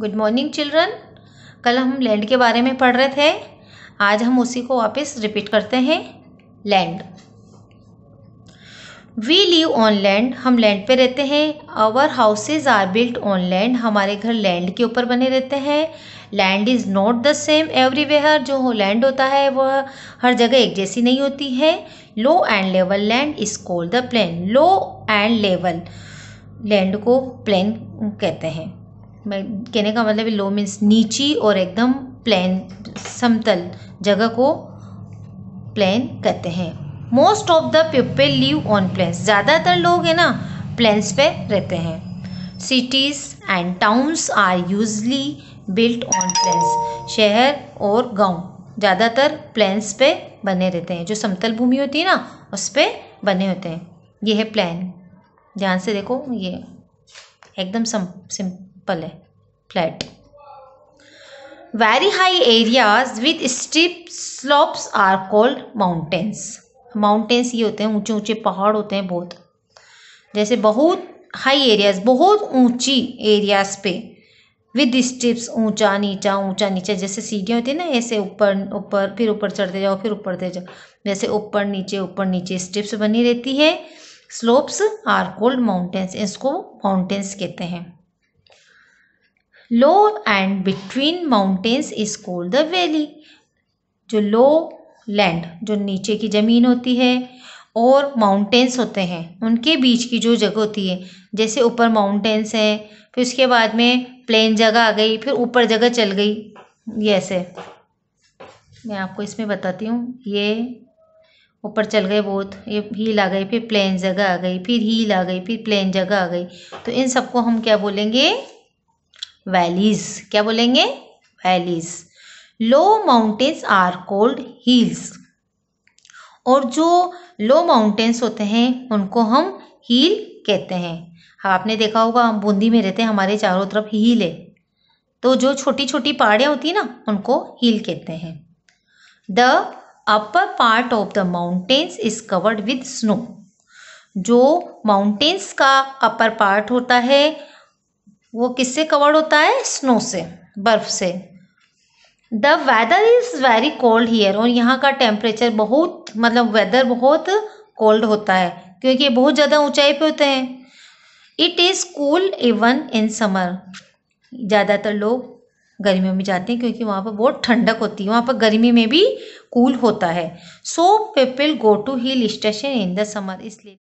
good morning children कल हम land के बारे में पढ़ रहे थे आज हम उसी को वापस रिपीट करते हैं land we live on land हम लैंड पे रहते हैं our houses are built on land हमारे घर लैंड के ऊपर बने रहते हैं land is not the same everywhere जो हो लैंड होता है वह हर जगह एक जैसी नहीं होती है low and level land is called the plain low and level land को प्लेन कहते हैं मैं कहने का मतलब लो मीन्स नीची और एकदम प्लेन समतल जगह को प्लेन कहते हैं most of the people live on plains ज़्यादातर लोग है ना प्लेन्स पे रहते हैं cities and towns are usually built on plains शहर और गांव ज़्यादातर प्लेन्स पे बने रहते हैं जो समतल भूमि होती है ना उस पर बने होते हैं ये है प्लान ध्यान से देखो ये एकदम सम सिम flat very high areas with steep slopes are called mountains mountains ये होते हैं ऊंचे ऊंचे पहाड़ होते हैं बहुत जैसे बहुत हाई एरियाज बहुत ऊंची एरियाज पे विद स्टिप्स ऊंचा नीचा ऊंचा नीचा जैसे सीढ़ियाँ होती है ना ऐसे ऊपर ऊपर फिर ऊपर चढ़ते जाओ फिर ऊपर चढ़ते जाओ जैसे ऊपर नीचे ऊपर नीचे स्टिप्स बनी रहती है स्लोप्स आर कोल्ड माउंटेन्स इसको माउंटेन्स कहते हैं low and between mountains is called the valley जो लो लैंड जो नीचे की ज़मीन होती है और माउंटेंस होते हैं उनके बीच की जो जगह होती है जैसे ऊपर माउंटेंस है फिर उसके बाद में प्लेन जगह आ गई फिर ऊपर जगह चल गई ये ऐसे मैं आपको इसमें बताती हूँ ये ऊपर चल गए बहुत ये हील आ गई फिर प्लेन जगह आ गई फिर हील आ गई फिर प्लेन जगह आ गई तो इन सबको हम क्या बोलेंगे वैलीज क्या बोलेंगे valleys low mountains are called hills और जो लो माउंटेन्स होते हैं उनको हम हील कहते हैं हाँ आपने देखा होगा हम बूंदी में रहते हैं हमारे चारों तरफ हील है तो जो छोटी छोटी पहाड़ियाँ होती हैं ना उनको हील कहते हैं the upper part of the mountains is covered with snow जो माउंटेन्स का अपर पार्ट होता है वो किससे कवर्ड होता है स्नो से बर्फ से the weather is very cold here और यहाँ का टेम्परेचर बहुत मतलब वेदर बहुत कोल्ड होता है क्योंकि ये बहुत ज़्यादा ऊंचाई पे होते हैं it is cool even in summer ज़्यादातर लोग गर्मियों में जाते हैं क्योंकि वहाँ पर बहुत ठंडक होती है वहाँ पर गर्मी में भी कूल होता है so people go to hill station in the summer इसलिए